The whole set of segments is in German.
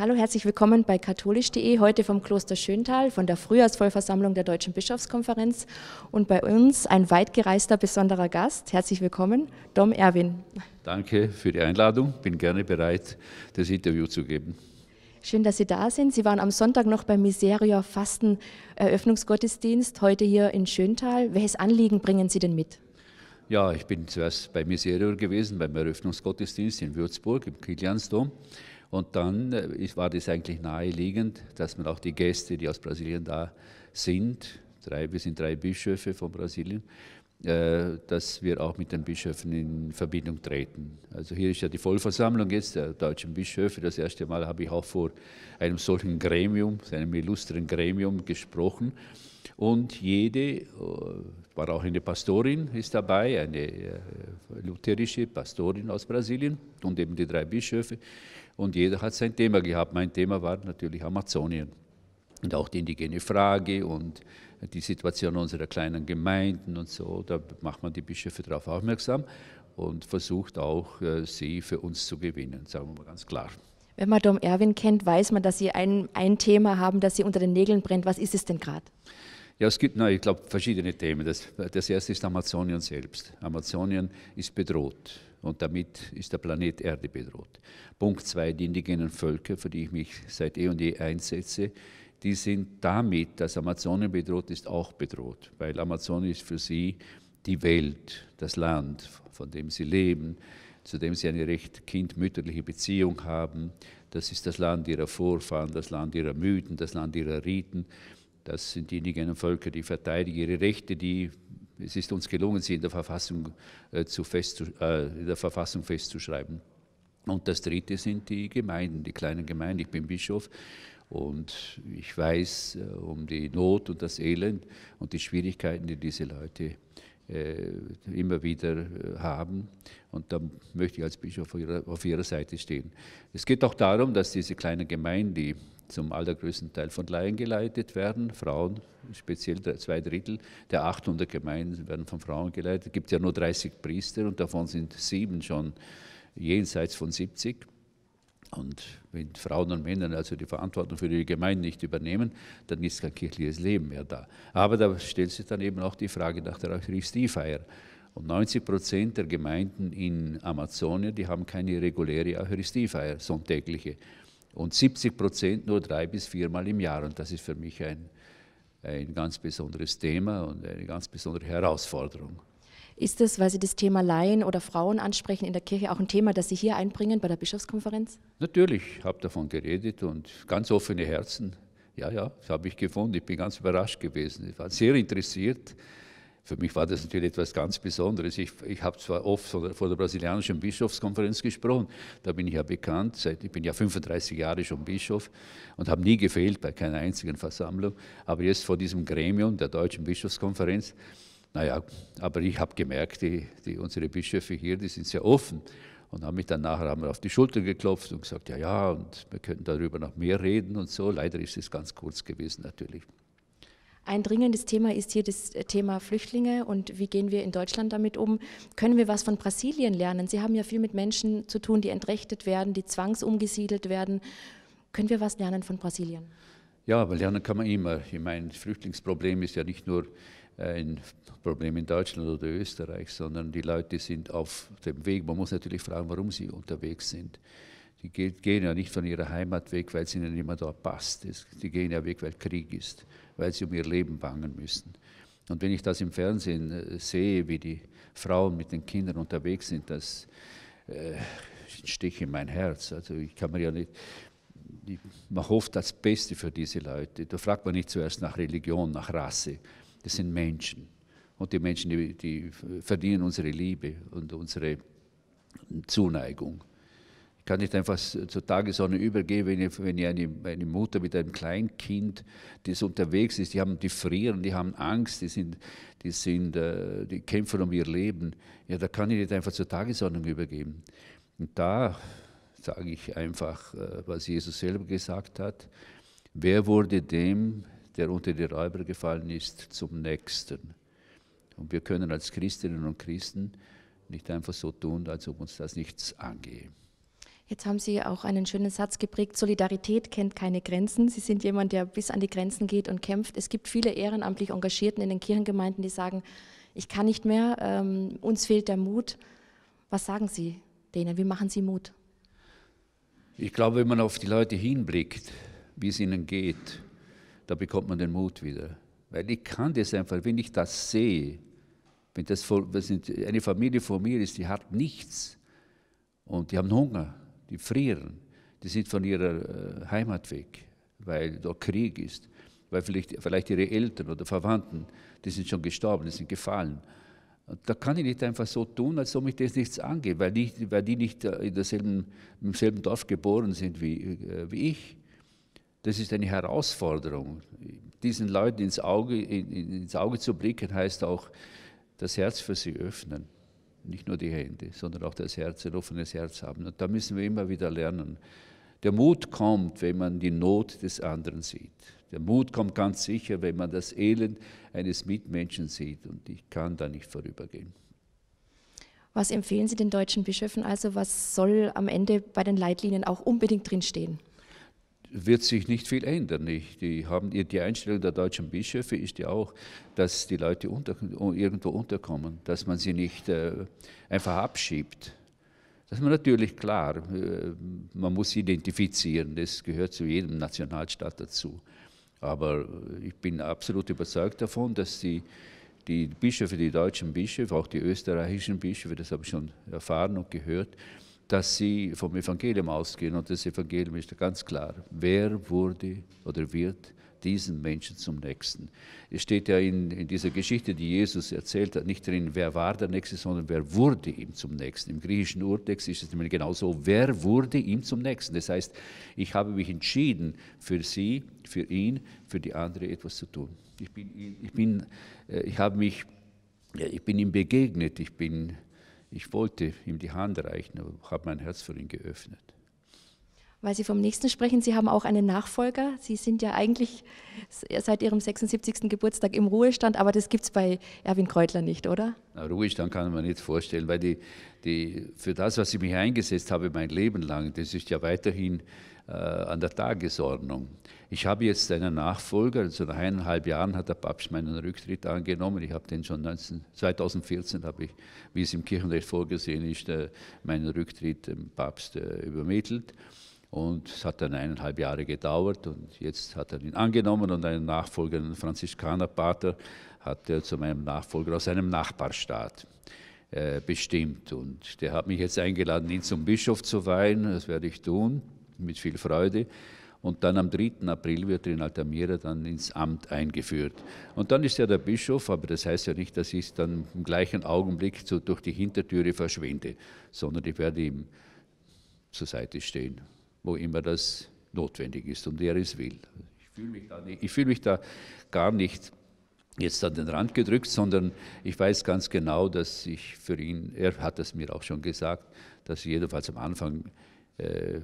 Hallo, herzlich willkommen bei katholisch.de, heute vom Kloster Schöntal, von der Frühjahrsvollversammlung der Deutschen Bischofskonferenz und bei uns ein weitgereister besonderer Gast. Herzlich willkommen, Dom Erwin. Danke für die Einladung, bin gerne bereit, das Interview zu geben. Schön, dass Sie da sind. Sie waren am Sonntag noch beim Miseria Fasten Eröffnungsgottesdienst, heute hier in Schöntal. Welches Anliegen bringen Sie denn mit? Ja, ich bin zuerst bei Miserior gewesen, beim Eröffnungsgottesdienst in Würzburg im Kiliansdom. Und dann äh, war das eigentlich naheliegend, dass man auch die Gäste, die aus Brasilien da sind, drei, wir sind drei Bischöfe von Brasilien, äh, dass wir auch mit den Bischöfen in Verbindung treten. Also hier ist ja die Vollversammlung jetzt der deutschen Bischöfe. Das erste Mal habe ich auch vor einem solchen Gremium, einem illustren Gremium gesprochen und jede, äh, war auch eine Pastorin ist dabei, eine äh, lutherische Pastorin aus Brasilien und eben die drei Bischöfe und jeder hat sein Thema gehabt. Mein Thema war natürlich Amazonien und auch die indigene Frage und die Situation unserer kleinen Gemeinden und so, da macht man die Bischöfe darauf aufmerksam und versucht auch, äh, sie für uns zu gewinnen, sagen wir mal ganz klar. Wenn man Dom Erwin kennt, weiß man, dass Sie ein, ein Thema haben, das Sie unter den Nägeln brennt. Was ist es denn gerade? Ja, es gibt, nein, ich glaube, verschiedene Themen. Das, das erste ist Amazonien selbst. Amazonien ist bedroht und damit ist der Planet Erde bedroht. Punkt zwei, die indigenen Völker, für die ich mich seit eh und je einsetze, die sind damit, dass Amazonien bedroht ist, auch bedroht, weil Amazonien ist für sie die Welt, das Land, von dem sie leben, zu dem sie eine recht kindmütterliche Beziehung haben. Das ist das Land ihrer Vorfahren, das Land ihrer Mythen, das Land ihrer Riten. Das sind die indigenen Völker, die verteidigen ihre Rechte, die es ist uns gelungen, sie in der Verfassung, äh, zu festzu, äh, in der Verfassung festzuschreiben. Und das Dritte sind die Gemeinden, die kleinen Gemeinden. Ich bin Bischof und ich weiß äh, um die Not und das Elend und die Schwierigkeiten, die diese Leute äh, immer wieder äh, haben. Und da möchte ich als Bischof auf ihrer, auf ihrer Seite stehen. Es geht auch darum, dass diese kleinen Gemeinden, die zum allergrößten Teil von Laien geleitet werden, Frauen, speziell zwei Drittel der 800 Gemeinden werden von Frauen geleitet. Es gibt ja nur 30 Priester und davon sind sieben schon jenseits von 70. Und wenn Frauen und Männer also die Verantwortung für die Gemeinden nicht übernehmen, dann ist kein kirchliches Leben mehr da. Aber da stellt sich dann eben auch die Frage nach der Eucharistiefeier. Und 90 Prozent der Gemeinden in Amazonien, die haben keine reguläre Eucharistiefeier, sonntägliche. Und 70 Prozent nur drei bis viermal im Jahr. Und das ist für mich ein, ein ganz besonderes Thema und eine ganz besondere Herausforderung. Ist es, weil Sie das Thema Laien oder Frauen ansprechen in der Kirche, auch ein Thema, das Sie hier einbringen bei der Bischofskonferenz? Natürlich, ich habe davon geredet und ganz offene Herzen. Ja, ja, das habe ich gefunden. Ich bin ganz überrascht gewesen. Ich war sehr interessiert. Für mich war das natürlich etwas ganz Besonderes. Ich, ich habe zwar oft vor der brasilianischen Bischofskonferenz gesprochen, da bin ich ja bekannt, seit, ich bin ja 35 Jahre schon Bischof und habe nie gefehlt bei keiner einzigen Versammlung, aber jetzt vor diesem Gremium der deutschen Bischofskonferenz, naja, aber ich habe gemerkt, die, die, unsere Bischöfe hier, die sind sehr offen und haben mich dann nachher haben auf die Schulter geklopft und gesagt, ja, ja, und wir könnten darüber noch mehr reden und so. Leider ist es ganz kurz gewesen natürlich. Ein dringendes Thema ist hier das Thema Flüchtlinge und wie gehen wir in Deutschland damit um? Können wir was von Brasilien lernen? Sie haben ja viel mit Menschen zu tun, die entrechtet werden, die zwangsumgesiedelt werden. Können wir was lernen von Brasilien? Ja, aber lernen kann man immer. Ich meine, das Flüchtlingsproblem ist ja nicht nur ein äh, Problem in Deutschland oder Österreich, sondern die Leute sind auf dem Weg. Man muss natürlich fragen, warum sie unterwegs sind. Die gehen ja nicht von ihrer Heimat weg, weil es ihnen niemand dort passt. Die gehen ja weg, weil Krieg ist, weil sie um ihr Leben bangen müssen. Und wenn ich das im Fernsehen äh, sehe, wie die Frauen mit den Kindern unterwegs sind, das äh, sticht in mein Herz. Also ich kann mir ja nicht, man hofft das Beste für diese Leute. Da fragt man nicht zuerst nach Religion, nach Rasse das sind Menschen. Und die Menschen, die, die verdienen unsere Liebe und unsere Zuneigung. Ich kann nicht einfach zur Tagesordnung übergehen, wenn ich, wenn ich eine, eine, Mutter mit einem Kleinkind, das unterwegs ist, die haben, die frieren, die haben Angst, die sind, die sind, äh, die kämpfen um ihr Leben. Ja, da kann ich nicht einfach zur Tagesordnung übergeben. Und da sage ich einfach, äh, was Jesus selber gesagt hat, wer wurde dem, der unter die Räuber gefallen ist, zum Nächsten. Und wir können als Christinnen und Christen nicht einfach so tun, als ob uns das nichts angehe. Jetzt haben Sie auch einen schönen Satz geprägt, Solidarität kennt keine Grenzen. Sie sind jemand, der bis an die Grenzen geht und kämpft. Es gibt viele ehrenamtlich Engagierten in den Kirchengemeinden, die sagen, ich kann nicht mehr, ähm, uns fehlt der Mut. Was sagen Sie denen? Wie machen Sie Mut? Ich glaube, wenn man auf die Leute hinblickt, wie es ihnen geht, da bekommt man den Mut wieder. Weil ich kann das einfach, wenn ich das sehe, wenn das, eine Familie vor mir ist, die hat nichts und die haben Hunger, die frieren, die sind von ihrer äh, Heimat weg, weil da Krieg ist, weil vielleicht, vielleicht ihre Eltern oder Verwandten, die sind schon gestorben, die sind gefallen. Und da kann ich nicht einfach so tun, als ob mich das nichts angeht, weil die, weil die nicht äh, in derselben, im selben Dorf geboren sind wie, äh, wie ich. Das ist eine Herausforderung. Diesen Leuten ins Auge, ins Auge zu blicken, heißt auch, das Herz für sie öffnen. Nicht nur die Hände, sondern auch das Herz, ein offenes Herz haben. Und da müssen wir immer wieder lernen. Der Mut kommt, wenn man die Not des anderen sieht. Der Mut kommt ganz sicher, wenn man das Elend eines Mitmenschen sieht. Und ich kann da nicht vorübergehen. Was empfehlen Sie den deutschen Bischöfen also? Was soll am Ende bei den Leitlinien auch unbedingt drinstehen? wird sich nicht viel ändern. die, haben, die Einstellung der deutschen Bischöfe ist ja auch, dass die Leute unter, irgendwo unterkommen, dass man sie nicht äh, einfach abschiebt. Das ist natürlich klar, äh, man muss sie identifizieren, das gehört zu jedem Nationalstaat dazu. Aber ich bin absolut überzeugt davon, dass die, die Bischöfe, die deutschen Bischöfe, auch die österreichischen Bischöfe, das habe ich schon erfahren und gehört, dass sie vom Evangelium ausgehen. Und das Evangelium ist ganz klar. Wer wurde oder wird diesen Menschen zum Nächsten? Es steht ja in, in dieser Geschichte, die Jesus erzählt hat, nicht drin, wer war der Nächste, sondern wer wurde ihm zum Nächsten. Im griechischen Urtext ist es nämlich genauso, wer wurde ihm zum Nächsten. Das heißt, ich habe mich entschieden, für sie, für ihn, für die andere etwas zu tun. Ich, bin, ich, bin, äh, ich habe mich, ich bin ihm begegnet, ich bin ich wollte ihm die Hand reichen, aber habe mein Herz für ihn geöffnet weil Sie vom nächsten sprechen. Sie haben auch einen Nachfolger. Sie sind ja eigentlich seit Ihrem 76. Geburtstag im Ruhestand, aber das gibt es bei Erwin Kreutler nicht, oder? Na, Ruhestand kann man nicht vorstellen, weil die, die, für das, was ich mich eingesetzt habe mein Leben lang, das ist ja weiterhin äh, an der Tagesordnung. Ich habe jetzt einen Nachfolger, also nach eineinhalb Jahren hat der Papst meinen Rücktritt angenommen. Ich habe den schon 19, 2014, habe ich, wie es im Kirchenrecht vorgesehen ist, äh, meinen Rücktritt dem Papst äh, übermittelt. Und es hat dann eineinhalb Jahre gedauert und jetzt hat er ihn angenommen und einen Nachfolger, einen Franziskanerpater, hat er zu meinem Nachfolger aus einem Nachbarstaat äh, bestimmt. Und der hat mich jetzt eingeladen, ihn zum Bischof zu weihen. Das werde ich tun, mit viel Freude. Und dann am 3. April wird er in Altamira dann ins Amt eingeführt. Und dann ist er der Bischof, aber das heißt ja nicht, dass ich dann im gleichen Augenblick so durch die Hintertüre verschwinde, sondern ich werde ihm zur Seite stehen wo immer das notwendig ist und er es will. Ich fühle mich, da fühl mich da gar nicht jetzt an den Rand gedrückt, sondern ich weiß ganz genau, dass ich für ihn, er hat es mir auch schon gesagt, dass ich jedenfalls am Anfang äh,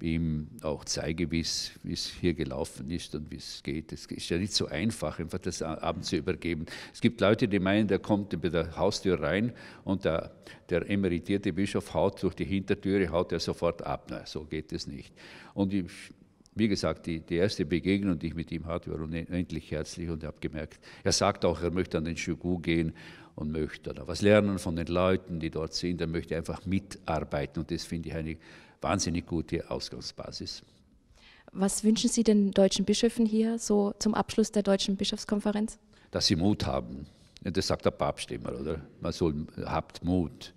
ihm auch zeige, wie es hier gelaufen ist und wie es geht. Es ist ja nicht so einfach, einfach das Abend zu übergeben. Es gibt Leute, die meinen, der kommt bei der Haustür rein und der, der emeritierte Bischof haut durch die Hintertüre, haut er sofort ab. Na, so geht es nicht. Und ich wie gesagt, die, die erste Begegnung, die ich mit ihm hatte, war unendlich herzlich und ich habe gemerkt, er sagt auch, er möchte an den Shugu gehen und möchte da was lernen von den Leuten, die dort sind. Er möchte einfach mitarbeiten und das finde ich eine wahnsinnig gute Ausgangsbasis. Was wünschen Sie den deutschen Bischöfen hier so zum Abschluss der deutschen Bischofskonferenz? Dass sie Mut haben. Das sagt der Papst immer, oder? Man soll, habt Mut.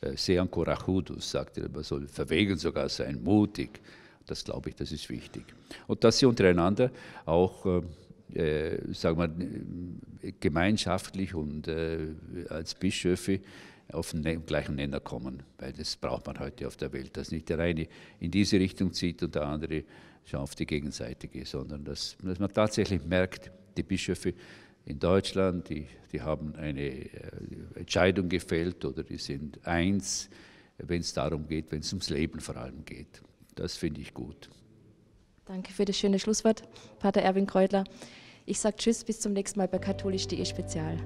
Äh, Sean Corajudos sagt er, man soll verwegen sogar sein, mutig. Das glaube ich, das ist wichtig. Und dass sie untereinander auch, äh, äh sagen wir, gemeinschaftlich und äh, als Bischöfe auf den gleichen Nenner kommen, weil das braucht man heute auf der Welt, dass nicht der eine in diese Richtung zieht und der andere schon auf die gegenseitige, sondern dass, dass man tatsächlich merkt, die Bischöfe in Deutschland, die, die haben eine äh, Entscheidung gefällt oder die sind eins, wenn es darum geht, wenn es ums Leben vor allem geht. Das finde ich gut. Danke für das schöne Schlusswort, Pater Erwin Kreutler. Ich sage Tschüss, bis zum nächsten Mal bei katholisch.de Spezial.